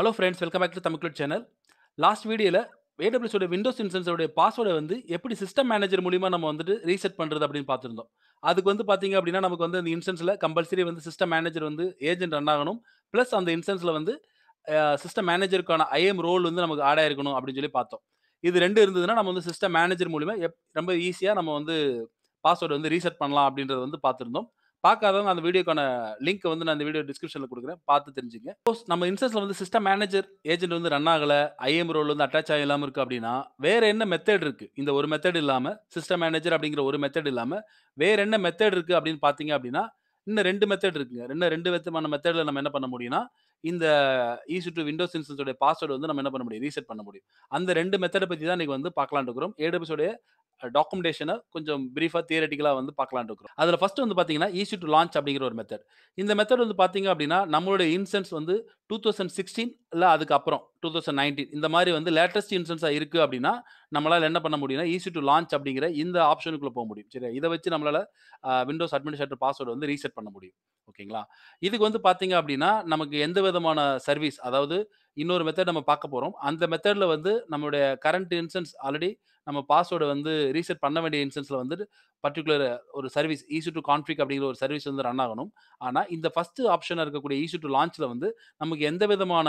hello friends welcome back to தமிழ்குட் channel last வீடியோவில் ஏடபிள்யூஸோட விண்டோஸ் இன்சன்ஸோட பாஸ்வேர்டை வந்து எப்படி சிஸ்டம் மேனேஜர் மூலிமா நம்ம வந்துட்டு ரீசெட் பண்ணுறது அப்படின்னு பார்த்துருந்தோம் அதுக்கு வந்து பார்த்தீங்க அப்படின்னா நமக்கு வந்து அந்த இன்சன்ஸில் கம்பல்சரி வந்து சிஸ்டம் மேனேஜர் வந்து ஏஜென்ட் ரன் ஆகணும் ப்ளஸ் அந்த இன்சன்ஸில் வந்து சிஸ்டம் மேனேஜருக்கான ஐஎம் ரோல் வந்து நமக்கு ஆடாக இருக்கணும் அப்படின்னு சொல்லி பார்த்தோம் இது ரெண்டு இருந்ததுன்னா நம்ம வந்து சிஸ்டம் மேனேஜர் மூலிமா எப் ரொம்ப ஈஸியாக நம்ம வந்து பாஸ்வேர்டு வந்து ரீசெட் பண்ணலாம் அப்படின்றத வந்து பார்த்துருந்தோம் பார்க்காதவங்க அந்த வீடியோக்கான லிங்க் வந்து நான் இந்த வீடியோ டிஸ்கிரிப்ஷனில் கொடுக்குறேன் பார்த்து தெரிஞ்சுங்க சப்போஸ் நம்ம இன்சஸ்ல வந்து சிஸ்டம் மேனேஜர் ஏஜென்ட் வந்து ரன் ஆகலை ஐஎம் ரோல் வந்து அட்டாச் ஆகி இல்லாமல் இருக்குது அப்படின்னா வேற என்ன மெத்தட் இருக்குது இந்த ஒரு மெத்தட் இல்லாமல் சிஸ்டம் மேனேஜர் அப்படிங்கிற ஒரு மெத்தட் இல்லாமல் வேற என்ன மெத்தட் இருக்குது அப்படின்னு பார்த்தீங்க அப்படின்னா இன்னும் ரெண்டு மெத்தட் இருக்குங்க இன்னும் ரெண்டு விதமான மெத்தடில் நம்ம என்ன பண்ண முடியும்னா இந்த ஈஸி டு விண்டோஸ் இன்ஸ்டன்ஸோட பாஸ்வேர்டு வந்து நம்ம என்ன பண்ண முடியும் ரீசெட் பண்ண முடியும் அந்த ரெண்டு மெத்தடை பற்றி தான் இன்றைக்கி வந்து பார்க்கலான் இருக்கிறோம் ஏடபிஸோடைய டாக்குமெண்டேஷனை கொஞ்சம் பிரீஃபாக தியரட்டிக்கலாக வந்து பார்க்கலான்னு இருக்கிறோம் அதில் ஃபஸ்ட்டு வந்து பார்த்தீங்கன்னா ஈஸி டு லான்ச் அப்படிங்கிற ஒரு மெத்தட் இந்த மெத்தட் வந்து பார்த்தீங்க அப்படின்னா நம்மளுடைய இன்சென்ஸ் வந்து டூ தௌசண்ட் சிக்ஸ்டீன் இல்லை அதுக்கப்புறம் டூ தௌசண்ட் நைன்டீன் இந்த மாதிரி வந்து லேட்டஸ்ட் இன்சென்ஸாக இருக்குது அப்படின்னா நம்மளால் என்ன பண்ண முடியும்னா ஈஸி டு லான்ச் அப்படிங்கிற இந்த ஆப்ஷனுக்குள்ளே போக முடியும் சரி இதை வச்சு நம்மளால் விண்டோஸ் அட்மினிஸ்ட்ரேட்டர் பாஸ்வேர்டு வந்து ரீசெட் பண்ண முடியும் ஓகேங்களா இதுக்கு வந்து பார்த்தீங்க அப்படின்னா நமக்கு எந்த விதமான சர்வீஸ் அதாவது இன்னொரு மெத்தட் நம்ம பார்க்க போகிறோம் அந்த மெத்தடில் வந்து நம்மளுடைய கரண்ட் இன்சன்ஸ் ஆல்ரெடி நம்ம பாஸ்வேர்டை வந்து ரீசெட் பண்ண வேண்டிய இன்சன்ஸில் வந்து பர்டிகுலர் ஒரு சர்வீஸ் ஈஸி டு கான்ஃபிக் அப்படிங்கிற ஒரு சர்வீஸ் வந்து ரன் ஆகணும் ஆனால் இந்த ஃபஸ்ட்டு ஆப்ஷனாக இருக்கக்கூடிய ஈஸி டு லான்ச்சில் வந்து நமக்கு எந்த விதமான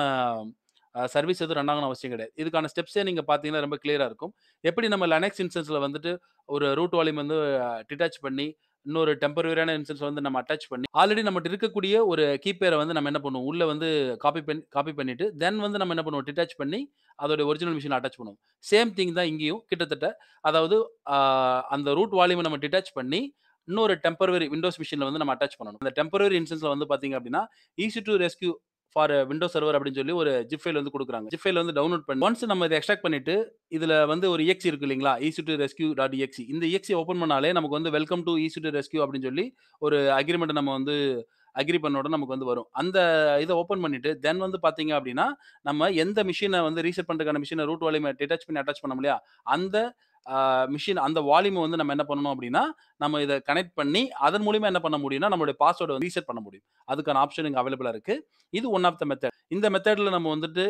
சர்வீஸ் எதுவும் ரன் அவசியம் கிடையாது இதுக்கான ஸ்டெப்ஸே நீங்கள் பார்த்தீங்கன்னா ரொம்ப கிளியராக இருக்கும் எப்படி நம்ம லெனக்ஸ் இன்சன்ஸில் வந்துட்டு ஒரு ரூட் வால்யூம் வந்து டிட்டாச் பண்ணி இன்னொரு டெம்பரரியான இன்சன்ஸ் வந்து நம்ம அட்டாச் பண்ணி ஆல்ரெடி நம்மகிட்ட இருக்கக்கூடிய ஒரு கீப்பேரை வந்து நம்ம என்ன பண்ணுவோம் உள்ளே வந்து காப்பி பண்ணி காப்பி பண்ணிவிட்டு தென் வந்து நம்ம என்ன பண்ணுவோம் டிட்டாச் பண்ணி அதோடய ஒரிஜினல் மிஷின் அட்டாச் பண்ணுவோம் சேம் திங் தான் இங்கேயும் கிட்டத்தட்ட அதாவது அந்த ரூட் வால்யூமை நம்ம டிட்டாச் பண்ணி இன்னொரு டெம்பரவரி விண்டோஸ் மிஷினில் வந்து நம்ம அட்டாச் பண்ணணும் அந்த டெம்பரவரி இன்சன்ஸில் வந்து பார்த்தீங்க அப்படின்னா EC two rescue for window server அப்படின்னு சொல்லி ஒரு ஜிப் ஃபைல் வந்து கொடுக்குறாங்க ஜிஃபைல் வந்து டவுன்லோட் பண்ணி ஒன்ஸ் நம்ம இதை எக்ஸ்ட்ராக்ட் பண்ணிட்டு இதில் வந்து ஒரு இஎக்சி இருக்கு இல்லைங்களா EC two rescue dot EXE இந்த இஎக்சி ஓப்பன் பண்ணாலே நமக்கு வந்து welcome to EC two rescue அப்படின்னு சொல்லி ஒரு அக்ரிமெண்ட் நம்ம வந்து அக்ரி பண்ணோட நமக்கு வந்து வரும் அந்த இதை ஓப்பன் பண்ணிட்டு தென் வந்து பார்த்தீங்க அப்படின்னா நம்ம எந்த மிஷினை வந்து ரீசெட் பண்ணுறதுக்கான மிஷினை ரூட் வால்யூம் டெட்டாச் பண்ணி அட்டாச் பண்ண முடியா அந்த மிஷின் அந்த வால்யூமை வந்து நம்ம என்ன பண்ணணும் அப்படின்னா நம்ம இதை கனெக்ட் பண்ணி அதன் மூலியமாக என்ன பண்ண முடியும்னா நம்மளுடைய பாஸ்வேர்டை வந்து ரீசெட் பண்ண முடியும் அதுக்கான ஆப்ஷன் இங்கே அவைலபிளாக இருக்குது இது ஒன் ஆஃப் த மெத்தட் இந்த மெத்தடில் நம்ம வந்துட்டு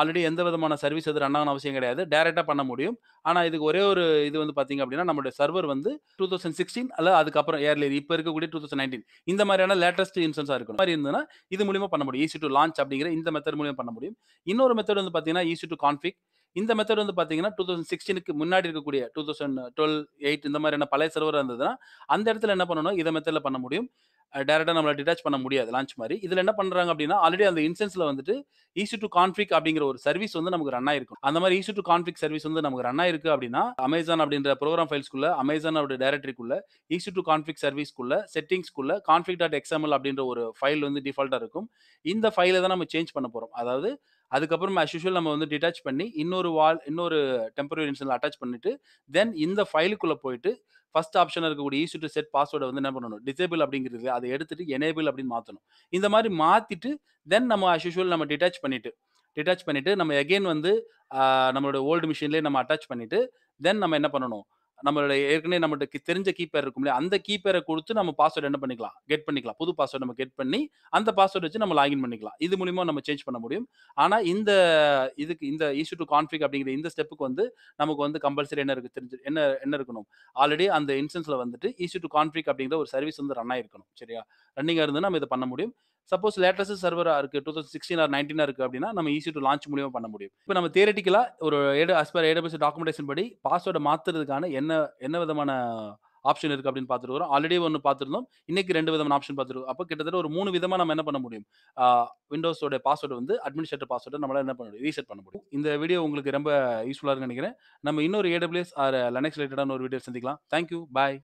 ஆல்ரெடி எந்த விதமான சர்வீஸ் எது ரன் அவசியம் கிடையாது டேரெக்டாக பண்ண முடியும் ஆனால் இதுக்கு ஒரே ஒரு இது வந்து பார்த்தீங்க அப்படின்னா நம்மளுடைய சர்வர் வந்து டூ தௌசண்ட் சிக்ஸ்டீன் அல்ல அதுக்கப்புறம் இயர்லி இப்போ இருக்கக்கூடிய டூ தௌசண்ட் நைன்டீன் இந்த மாதிரியான லேட்டஸ்ட் இன்சன்ஸாக இருக்கும் மாதிரி இருந்ததுன்னா இது மூலியமாக பண்ண முடியும் ஈஸி டு லான்ச் அப்படிங்கிற இந்த மெத்தட் மூலியமாக பண்ண முடியும் இன்னொரு மெத்தட் வந்து பார்த்தீங்கன்னா ஈஸி டு கான்ஃபிக் இந்த மெத்தட் வந்து பார்த்தீங்கன்னா டூ தௌசண்ட் சிக்ஸ்டீனுக்கு முன்னாடி இருக்கக்கூடிய டூ தௌசண்ட் டுவெல் எயிட் இந்த மாதிரியான பழைய சர்வர் இருந்ததுன்னா அந்த இடத்துல என்ன பண்ணணும் இதை மெத்தடில் பண்ண முடியும் டேரக்டாக நம்மளை டிட்டாச் பண்ண முடியாது லான்ச் மாதிரி இதில் என்ன பண்ணுறாங்க அப்படின்னா ஆல்ரெடி அந்த இன்சென்ஸில் வந்துட்டு ஈஸி டு கான்ஃபிக் அப்படிங்கிற ஒரு சர்வீஸ் வந்து நமக்கு ரன் ஆயிருக்கும் அந்த மாதிரி ஈஸி டு கான்ஃபிக் சர்வீஸ் வந்து நமக்கு ரன் ஆயிருக்கு அப்படின்னா அமேசான் அப்படின்ற ப்ரோக்ராம் ஃபைல்ஸ்க்குள்ளே அமேசான் அப்படி டேரக்டரிக்குள்ள ஈஸி டு கான்ஃபிக் சர்வீஸ்க்குள்ள செட்டிங்ஸ்க்குள்ள கான்ஃபிக் டாட் எக்ஸாம்பிள் அப்படின்ற ஒரு ஃபைல் வந்து டிஃபால்ட்டாக இருக்கும் இந்த ஃபைலை தான் நம்ம சேஞ்ச் பண்ண போகிறோம் அதாவது அதுக்கப்புறம் ஆஸ் யூஷுவல் நம்ம வந்து டிட்டாச் பண்ணி இன்னொரு வால் இன்னொரு டெம்பரரி இன்ஸ்டன்ல அட்டாச் பண்ணிட்டு தென் இந்த ஃபைலுக்குள்ள போயிட்டு ஃபர்ஸ்ட் ஆப்ஷன் இருக்கக்கூடிய ஈஸி டு செட் பாஸ்வேர்டை வந்து என்ன பண்ணணும் டிசேபிள் அப்படிங்கிறது அதை எடுத்துட்டு எனேபிள் அப்படின்னு மாற்றணும் இந்த மாதிரி மாற்றிட்டு தென் நம்ம ஆஸ் யூஷுவல் நம்ம டிட்டாச் பண்ணிவிட்டு டிட்டாச் பண்ணிவிட்டு நம்ம எகெயின் வந்து நம்மளோட ஓல்டு மிஷின்லேயே நம்ம அட்டாச் பண்ணிவிட்டு தென் நம்ம என்ன பண்ணணும் நம்மளுடைய ஏற்கனவே நம்மளுக்கு தெரிஞ்ச கீப்பேர் இருக்கும் இல்லையா அந்த கீப்பேரை கொடுத்து நம்ம பாஸ்வேர்டு என்ன பண்ணிக்கலாம் கெட் பண்ணிக்கலாம் புது பாஸ்வேர்டு நம்ம கெட் பண்ணி அந்த பாஸ்வேர்டு வச்சு நம்ம லாகின் பண்ணிக்கலாம் இது மூலியமா நம்ம சேஞ்ச் பண்ண முடியும் ஆனா இந்த இதுக்கு இந்த இஷு டு கான்ஃபிக் அப்படிங்கிற இந்த ஸ்டெப்புக்கு வந்து நமக்கு வந்து கம்பல்சரி என்ன இருக்கு தெரிஞ்சு என்ன என்ன இருக்கணும் ஆல்ரெடி அந்த இன்ஸ்டன்ஸ்ல வந்துட்டு இஷு டு கான்ஃபிக் அப்படிங்கிற ஒரு சர்வீஸ் வந்து ரன் ஆயிருக்கணும் சரியா ரன்னிங்காக இருந்து நம்ம இதை பண்ண முடியும் சப்போஸ் லேட்டஸ்ட் சர்வராக இருக்குது டூ தௌசண்ட் சிக்ஸ்டீன் ஆர் நைன்டீனாக இருக்குது அப்படின்னா நம்ம ஈஸி டு லான்ச் மூலியமாக பண்ண முடியும் இப்போ நம்ம தேரட்டிக்கலாக ஒரு ஏடு அஸ் பர் டாக்குமெண்டேஷன் படி பாஸ்வேர்டை மாற்றுறதுக்கான என்ன என்ன விதமான ஆப்ஷன் இருக்குது அப்படின்னு பார்த்துட்டு ஆல்ரெடி ஒன்று பார்த்துருந்தோம் இன்றைக்கி ரெண்டு விதமான ஆப்ஷன் பார்த்துருக்கோம் அப்போ கிட்டத்தட்ட ஒரு மூணு விதமாக நம்ம என்ன பண்ண முடியும் விண்டோஸோட பாஸ்வேர்டு வந்து அட்மினிஸ்ட்ரேட்டர் பாஸ்வேர்டை நம்மளால் என்ன பண்ண முடியும் ரீசெட் பண்ண முடியும் இந்த வீடியோ உங்களுக்கு ரொம்ப யூஸ்ஃபுல்லாக இருக்குன்னு நினைக்கிறேன் நம்ம இன்னொரு ஏடபிள்யூஎஸ் ஆர் லெனக்ஸ் ரிலேட்டடான ஒரு வீடியோ சந்திக்கலாம் தேங்க்யூ பாய்